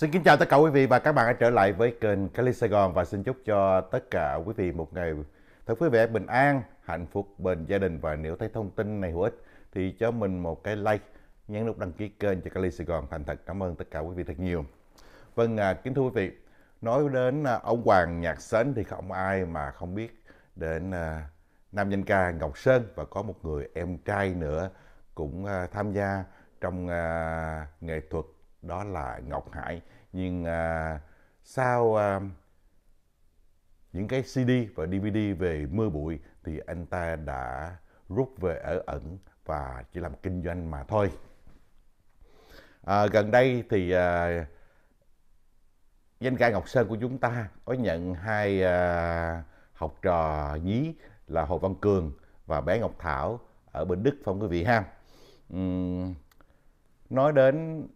Xin kính chào tất cả quý vị và các bạn đã trở lại với kênh Cali Sài Gòn và xin chúc cho tất cả quý vị một ngày thật vui vẻ, bình an, hạnh phúc bên gia đình và nếu thấy thông tin này hữu ích thì cho mình một cái like, nhấn nút đăng ký kênh cho Cali Sài Gòn. Thành thật cảm ơn tất cả quý vị thật nhiều. Vâng, à, kính thưa quý vị, nói đến à, ông Hoàng Nhạc Sến thì không ai mà không biết đến à, nam danh ca Ngọc Sơn và có một người em trai nữa cũng tham gia trong nghệ thuật đó là Ngọc Hải nhưng à, sau à, những cái CD và DVD về mưa bụi thì anh ta đã rút về ở ẩn và chỉ làm kinh doanh mà thôi à, gần đây thì à, danh ca Ngọc Sơn của chúng ta có nhận hai à, học trò nhí là Hồ Văn Cường và bé Ngọc Thảo ở bên Đức phong quý vị ha. Uhm, nói đến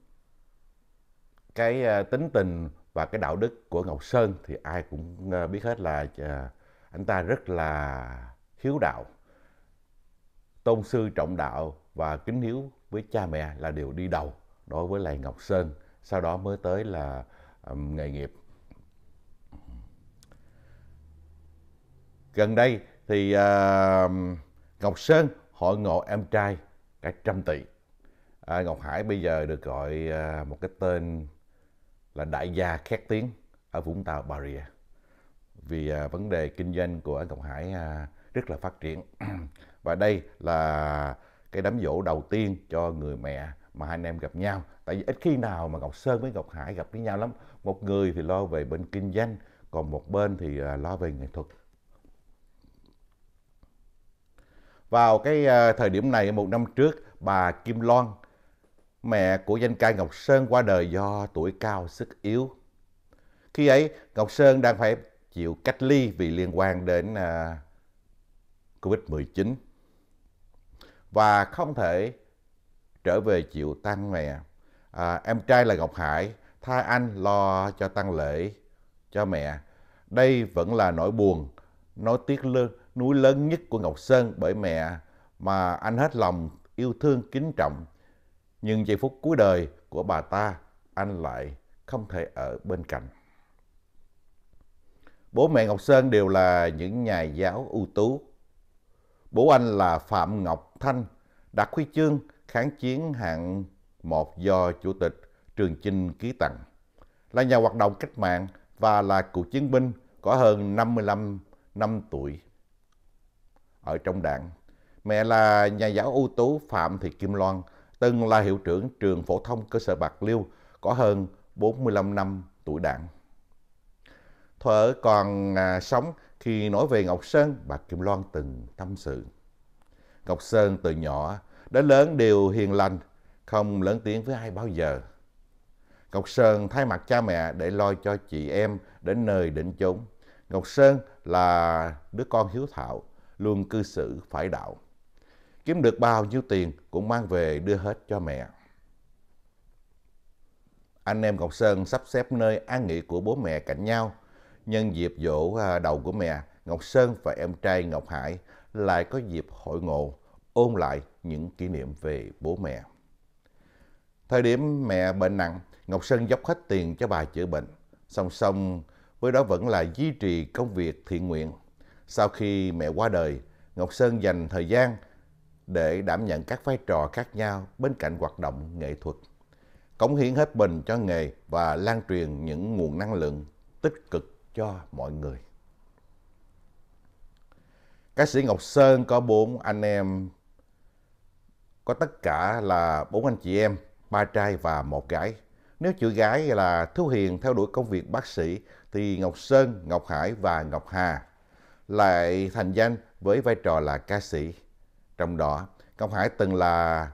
cái ờ, tính tình và cái đạo đức của Ngọc Sơn thì ai cũng ờ, biết hết là ờ, anh ta rất là hiếu đạo tôn sư trọng đạo và kính hiếu với cha mẹ là điều đi đầu đối với lại Ngọc Sơn sau đó mới tới là um, nghề nghiệp gần đây thì uh, Ngọc Sơn hội ngộ em trai cả trăm tỷ à, Ngọc Hải bây giờ được gọi uh, một cái tên là đại gia khét tiếng ở Vũng Tàu Bà Rịa vì à, vấn đề kinh doanh của anh Ngọc Hải à, rất là phát triển và đây là cái đám dỗ đầu tiên cho người mẹ mà hai anh em gặp nhau tại vì ít khi nào mà Ngọc Sơn với Ngọc Hải gặp với nhau lắm một người thì lo về bên kinh doanh còn một bên thì à, lo về nghệ thuật vào cái thời điểm này một năm trước bà Kim Loan mẹ của danh ca Ngọc Sơn qua đời do tuổi cao sức yếu. Khi ấy, Ngọc Sơn đang phải chịu cách ly vì liên quan đến à, Covid-19 và không thể trở về chịu tang mẹ. À, em trai là Ngọc Hải thay anh lo cho tang lễ cho mẹ. Đây vẫn là nỗi buồn, nỗi tiếc lơ, núi lớn nhất của Ngọc Sơn bởi mẹ mà anh hết lòng yêu thương kính trọng nhưng giây phút cuối đời của bà ta anh lại không thể ở bên cạnh. Bố mẹ Ngọc Sơn đều là những nhà giáo ưu tú. Bố anh là Phạm Ngọc Thanh, đạt huy chương kháng chiến hạng một do Chủ tịch Trường Chinh ký tặng. Là nhà hoạt động cách mạng và là cựu chiến binh có hơn 55 năm tuổi ở trong đảng. Mẹ là nhà giáo ưu tú Phạm Thị Kim Loan từng là hiệu trưởng trường phổ thông cơ sở Bạc Liêu có hơn 45 năm tuổi đảng. Thuở còn à, sống khi nói về Ngọc Sơn, bà Kim Loan từng tâm sự. Ngọc Sơn từ nhỏ đến lớn đều hiền lành, không lớn tiếng với ai bao giờ. Ngọc Sơn thay mặt cha mẹ để lo cho chị em đến nơi đến chốn. Ngọc Sơn là đứa con hiếu thảo, luôn cư xử phải đạo kiếm được bao nhiêu tiền cũng mang về đưa hết cho mẹ. Anh em Ngọc Sơn sắp xếp nơi an nghỉ của bố mẹ cạnh nhau. Nhân dịp dỗ à, đầu của mẹ, Ngọc Sơn và em trai Ngọc Hải lại có dịp hội ngộ, ôn lại những kỷ niệm về bố mẹ. Thời điểm mẹ bệnh nặng, Ngọc Sơn dốc hết tiền cho bà chữa bệnh. Song song với đó vẫn là duy trì công việc thiện nguyện. Sau khi mẹ qua đời, Ngọc Sơn dành thời gian để đảm nhận các vai trò khác nhau bên cạnh hoạt động nghệ thuật, cống hiến hết mình cho nghề và lan truyền những nguồn năng lượng tích cực cho mọi người. Ca sĩ Ngọc Sơn có bốn anh em, có tất cả là bốn anh chị em, ba trai và một gái. Nếu chữ gái là Thú Hiền theo đuổi công việc bác sĩ thì Ngọc Sơn, Ngọc Hải và Ngọc Hà lại thành danh với vai trò là ca sĩ. Trong đó, Công Hải từng là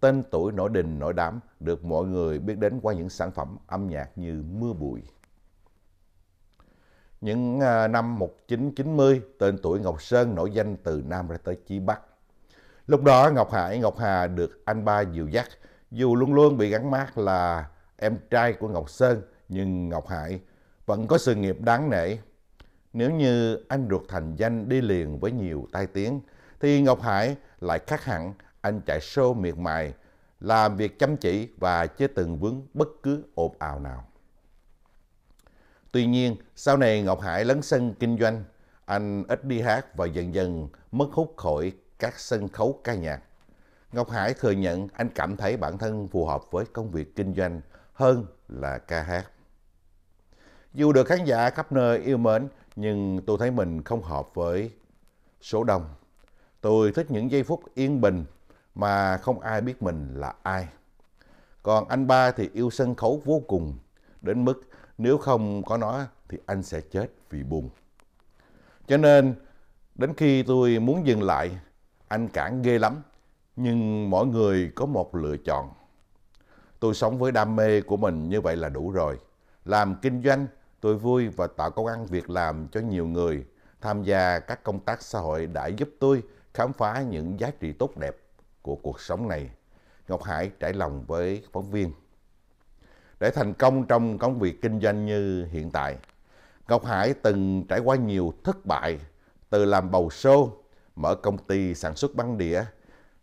tên tuổi nổi đình nổi đám được mọi người biết đến qua những sản phẩm âm nhạc như Mưa Bụi. Những à, năm 1990, tên tuổi Ngọc Sơn nổi danh từ Nam ra tới Chí Bắc. Lúc đó Ngọc Hải, Ngọc Hà được anh ba dìu dắt, dù luôn luôn bị gắn mát là em trai của Ngọc Sơn, nhưng Ngọc Hải vẫn có sự nghiệp đáng nể. Nếu như anh ruột thành danh đi liền với nhiều tai tiếng, thì Ngọc Hải lại khác hẳn, anh chạy show miệt mài, làm việc chăm chỉ và chưa từng vướng bất cứ ồn ào nào. Tuy nhiên, sau này Ngọc Hải lấn sân kinh doanh, anh ít đi hát và dần dần mất hút khỏi các sân khấu ca nhạc. Ngọc Hải thừa nhận anh cảm thấy bản thân phù hợp với công việc kinh doanh hơn là ca hát. Dù được khán giả khắp nơi yêu mến, nhưng tôi thấy mình không hợp với số đông Tôi thích những giây phút yên bình mà không ai biết mình là ai. Còn anh ba thì yêu sân khấu vô cùng, đến mức nếu không có nó thì anh sẽ chết vì buồn. Cho nên, đến khi tôi muốn dừng lại, anh cản ghê lắm, nhưng mỗi người có một lựa chọn. Tôi sống với đam mê của mình như vậy là đủ rồi. Làm kinh doanh, tôi vui và tạo công ăn việc làm cho nhiều người, tham gia các công tác xã hội đã giúp tôi khám phá những giá trị tốt đẹp của cuộc sống này. Ngọc Hải trải lòng với phóng viên. Để thành công trong công việc kinh doanh như hiện tại, Ngọc Hải từng trải qua nhiều thất bại từ làm bầu show, mở công ty sản xuất băng đĩa.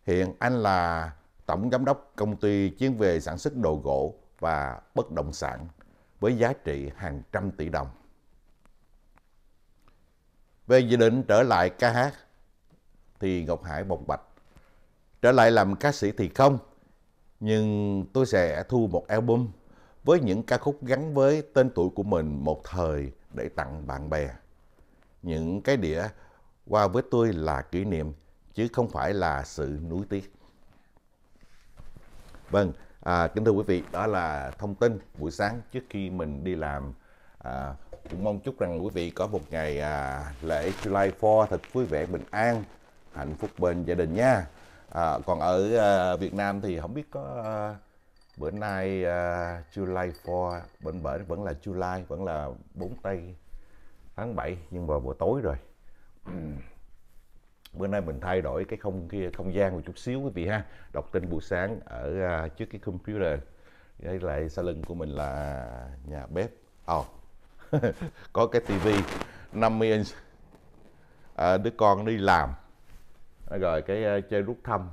Hiện anh là tổng giám đốc công ty chuyên về sản xuất đồ gỗ và bất động sản với giá trị hàng trăm tỷ đồng. Về dự định trở lại ca hát, thì Ngọc Hải bộc bạch. Trở lại làm ca sĩ thì không, nhưng tôi sẽ thu một album với những ca khúc gắn với tên tuổi của mình một thời để tặng bạn bè. Những cái đĩa qua với tôi là kỷ niệm chứ không phải là sự nuối tiếc. Vâng, à, kính thưa quý vị, đó là thông tin buổi sáng trước khi mình đi làm. À, cũng mong chúc rằng quý vị có một ngày à, lễ July 4 thật vui vẻ, bình an hạnh phúc bên gia đình nha à, còn ở à, Việt Nam thì không biết có à, bữa nay à, July 4 bên bển vẫn là July vẫn là bốn tây tháng 7 nhưng vào buổi tối rồi bữa nay mình thay đổi cái không cái không gian một chút xíu quý vị ha đọc tin buổi sáng ở à, trước cái computer đây lại sau lưng của mình là nhà bếp oh. có cái tivi 50 inch à, đứa con đi làm rồi cái ờ, chơi rút thăm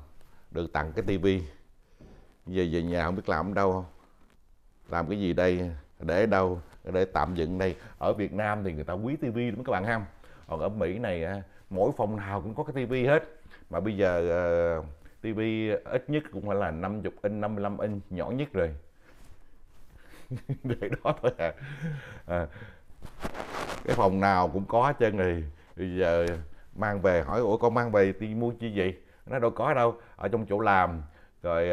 được tặng cái tivi về về nhà không biết làm ở đâu không làm cái gì đây để đâu để tạm dựng đây ở Việt Nam thì người ta quý tivi lắm các bạn ha còn ở Mỹ này ờ, mỗi phòng nào cũng có cái tivi hết mà bây giờ ờ, tivi ít nhất cũng phải là 50 inch 55 inch nhỏ nhất rồi để đó thôi à. à cái phòng nào cũng có hết trơn rồi bây giờ mang về hỏi ủa con mang về thì mua chi vậy nó đâu có đâu ở trong chỗ làm rồi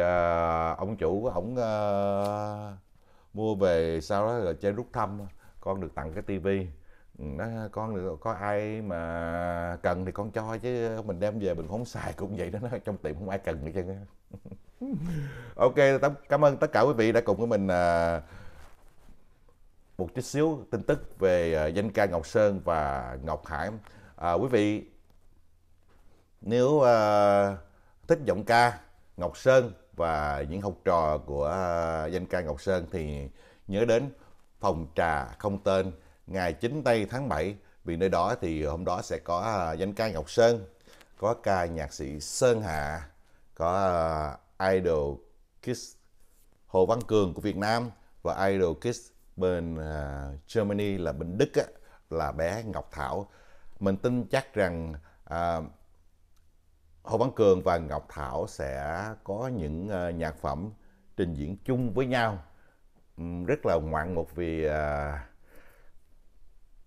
uh, ông chủ ổng uh, mua về sau đó rồi chơi rút thăm con được tặng cái tivi ừ, nó con được có ai mà cần thì con cho chứ mình đem về mình không xài cũng vậy đó trong tiệm không ai cần nữa chứ ok cảm ơn tất cả quý vị đã cùng với mình uh, một chút xíu tin tức về danh ca Ngọc Sơn và Ngọc Hải. À, quý vị nếu uh, thích giọng ca Ngọc Sơn và những học trò của uh, danh ca Ngọc Sơn thì nhớ đến phòng trà không tên ngày 9 tây tháng 7 vì nơi đó thì hôm đó sẽ có uh, danh ca Ngọc Sơn, có ca nhạc sĩ Sơn Hạ, có uh, idol Kiss Hồ Văn Cường của Việt Nam và idol Kiss bên uh, Germany là bên Đức á, là bé Ngọc Thảo. Mình tin chắc rằng uh, Hồ Văn Cường và Ngọc Thảo sẽ có những ờ, nhạc phẩm trình diễn chung với nhau rất là ngoạn mục vì ờ,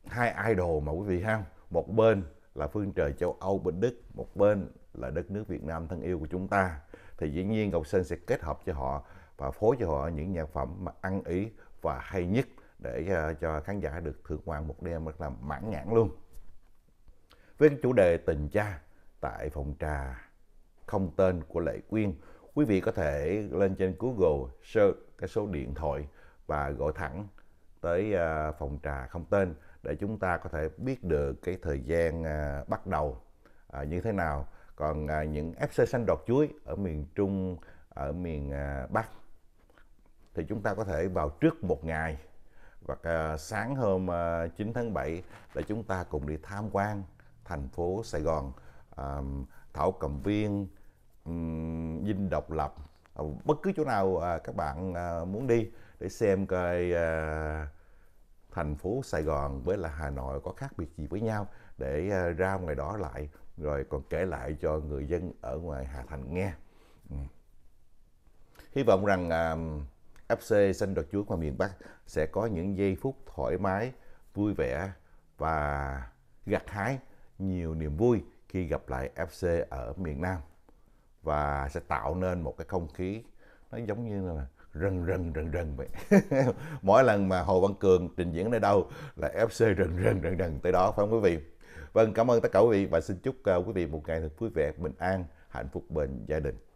hai idol mà quý vị ha một bên là phương trời châu Âu bên Đức một bên là đất nước Việt Nam thân yêu của chúng ta thì dĩ nhiên Ngọc Sơn sẽ kết hợp cho họ và phối cho họ những nhạc phẩm mà ăn ý và hay nhất để ờ, cho khán giả được thưởng ngoạn một đêm rất là mãn nhãn luôn với chủ đề tình cha tại phòng trà không tên của Lệ Quyên. Quý vị có thể lên trên Google search cái số điện thoại và gọi thẳng tới à, phòng trà không tên để chúng ta có thể biết được cái thời gian à, bắt đầu à, như thế nào. Còn những FC xanh đọt chuối ở miền Trung, ở miền Bắc thì chúng ta có thể vào trước một ngày và sáng hôm 9 tháng 7 để chúng ta cùng đi tham quan thành phố Sài Gòn thảo cầm viên dinh độc lập ờ, bất cứ chỗ nào à, các bạn à, muốn đi để xem coi à, thành phố sài gòn với là hà nội có khác biệt gì với nhau để ra ngoài đó lại rồi còn kể lại cho người dân ở ngoài hà thành nghe hy vọng rằng fc sinh đọt chúa qua miền bắc sẽ có những giây phút thoải mái vui vẻ và gặt hái nhiều niềm vui khi gặp lại FC ở miền Nam và sẽ tạo nên một cái không khí nó giống như là rần rần rần rần vậy mỗi lần mà Hồ Văn Cường trình diễn ở nơi đâu là FC rần rần rần rần tới đó phải không quý vị vâng cảm ơn tất cả quý vị và xin chúc ờ, quý vị một ngày thật vui vẻ bình an hạnh phúc bên gia đình